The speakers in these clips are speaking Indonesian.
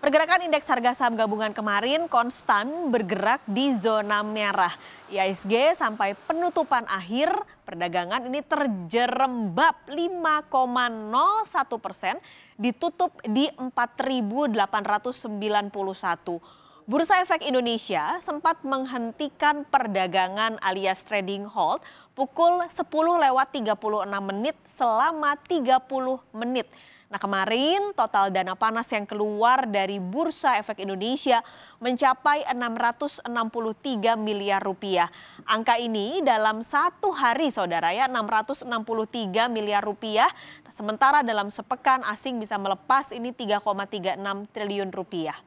Pergerakan indeks harga saham gabungan kemarin konstan bergerak di zona merah. IISG sampai penutupan akhir perdagangan ini terjerembab 5,01 persen ditutup di 4.891. Bursa Efek Indonesia sempat menghentikan perdagangan alias trading halt pukul 10 lewat 36 menit selama 30 menit. Nah kemarin total dana panas yang keluar dari Bursa Efek Indonesia mencapai 663 miliar rupiah. Angka ini dalam satu hari saudara ya 663 miliar rupiah. Sementara dalam sepekan asing bisa melepas ini 3,36 triliun rupiah.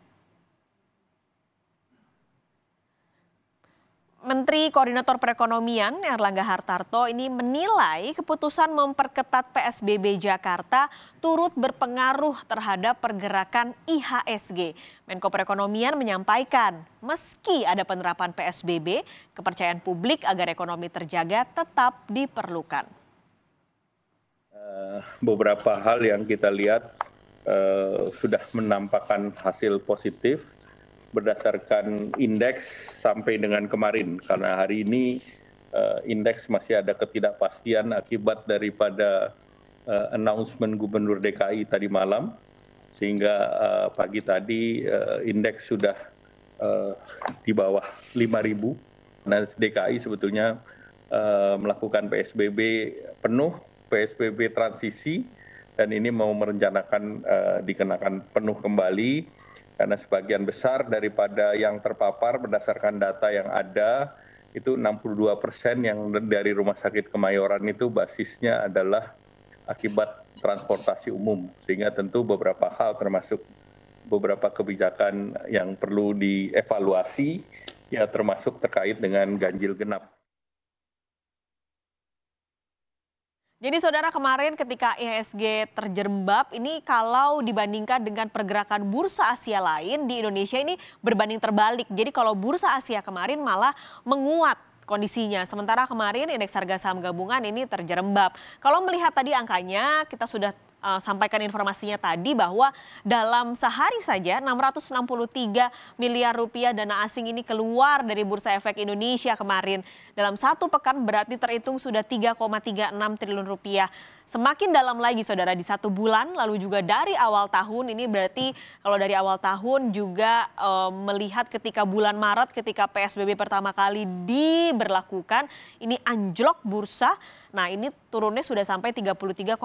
Menteri Koordinator Perekonomian Erlangga Hartarto ini menilai keputusan memperketat PSBB Jakarta turut berpengaruh terhadap pergerakan IHSG. Menko Perekonomian menyampaikan, meski ada penerapan PSBB, kepercayaan publik agar ekonomi terjaga tetap diperlukan. Eh, beberapa hal yang kita lihat eh, sudah menampakkan hasil positif berdasarkan indeks sampai dengan kemarin karena hari ini uh, indeks masih ada ketidakpastian akibat daripada uh, announcement Gubernur DKI tadi malam sehingga uh, pagi tadi uh, indeks sudah uh, di bawah 5.000 dan DKI sebetulnya uh, melakukan PSBB penuh, PSBB transisi dan ini mau merencanakan uh, dikenakan penuh kembali karena sebagian besar daripada yang terpapar berdasarkan data yang ada itu 62 persen yang dari Rumah Sakit Kemayoran itu basisnya adalah akibat transportasi umum sehingga tentu beberapa hal termasuk beberapa kebijakan yang perlu dievaluasi ya termasuk terkait dengan ganjil genap Jadi saudara kemarin ketika IHSG e terjerembab ini kalau dibandingkan dengan pergerakan bursa Asia lain di Indonesia ini berbanding terbalik. Jadi kalau bursa Asia kemarin malah menguat kondisinya. Sementara kemarin indeks harga saham gabungan ini terjerembab. Kalau melihat tadi angkanya kita sudah uh, sampaikan informasinya tadi bahwa dalam sehari saja 663 miliar rupiah dana asing ini keluar dari Bursa Efek Indonesia kemarin. Dalam satu pekan berarti terhitung sudah 3,36 triliun rupiah. Semakin dalam lagi saudara di satu bulan lalu juga dari awal tahun ini berarti kalau dari awal tahun juga uh, melihat ketika bulan Maret ketika PSBB pertama kali diberlakukan ini anjlok bursa. Nah ini turunnya sudah sampai 33,6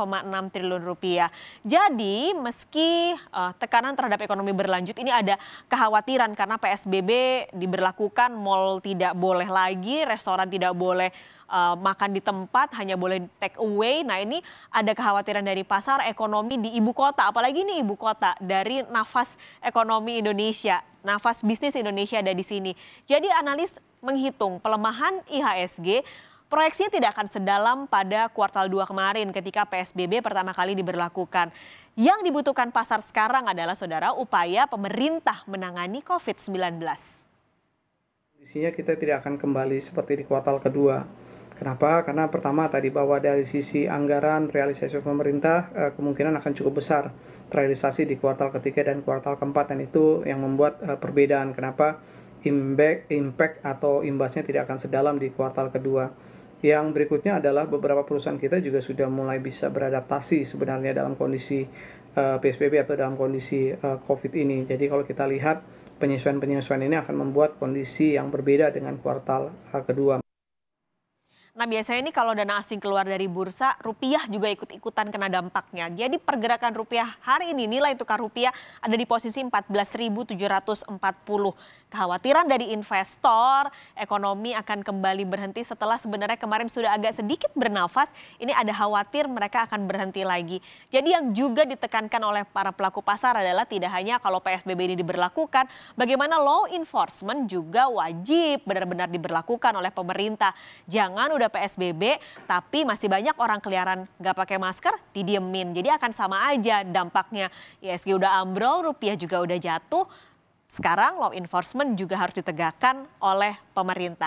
triliun rupiah rupiah. Jadi meski uh, tekanan terhadap ekonomi berlanjut ini ada kekhawatiran karena PSBB diberlakukan, mal tidak boleh lagi, restoran tidak boleh uh, makan di tempat, hanya boleh take away. Nah ini ada kekhawatiran dari pasar ekonomi di ibu kota, apalagi ini ibu kota dari nafas ekonomi Indonesia, nafas bisnis Indonesia ada di sini. Jadi analis menghitung pelemahan IHSG proyeksinya tidak akan sedalam pada kuartal 2 kemarin ketika PSBB pertama kali diberlakukan. Yang dibutuhkan pasar sekarang adalah saudara upaya pemerintah menangani COVID-19. Kondisinya kita tidak akan kembali seperti di kuartal kedua. Kenapa? Karena pertama tadi bahwa dari sisi anggaran realisasi pemerintah eh, kemungkinan akan cukup besar realisasi di kuartal ketiga dan kuartal keempat dan itu yang membuat eh, perbedaan. Kenapa? Impact, impact atau imbasnya tidak akan sedalam di kuartal kedua. Yang berikutnya adalah beberapa perusahaan kita juga sudah mulai bisa beradaptasi sebenarnya dalam kondisi uh, eh, PSBB atau dalam kondisi uh, COVID ini. Jadi kalau kita lihat penyesuaian-penyesuaian ini akan membuat kondisi yang berbeda dengan kuartal eh, kedua. Nah biasanya ini kalau dana asing keluar dari bursa, rupiah juga ikut-ikutan kena dampaknya. Jadi pergerakan rupiah hari ini nilai tukar rupiah ada di posisi 14.740. Kekhawatiran dari investor, ekonomi akan kembali berhenti setelah sebenarnya kemarin sudah agak sedikit bernafas. Ini ada khawatir mereka akan berhenti lagi. Jadi yang juga ditekankan oleh para pelaku pasar adalah tidak hanya kalau PSBB ini diberlakukan, bagaimana law enforcement juga wajib benar-benar diberlakukan oleh pemerintah. Jangan udah udah PSBB tapi masih banyak orang keliaran nggak pakai masker didiemin. Jadi akan sama aja dampaknya. ISG udah ambrol, rupiah juga udah jatuh. Sekarang law enforcement juga harus ditegakkan oleh pemerintah.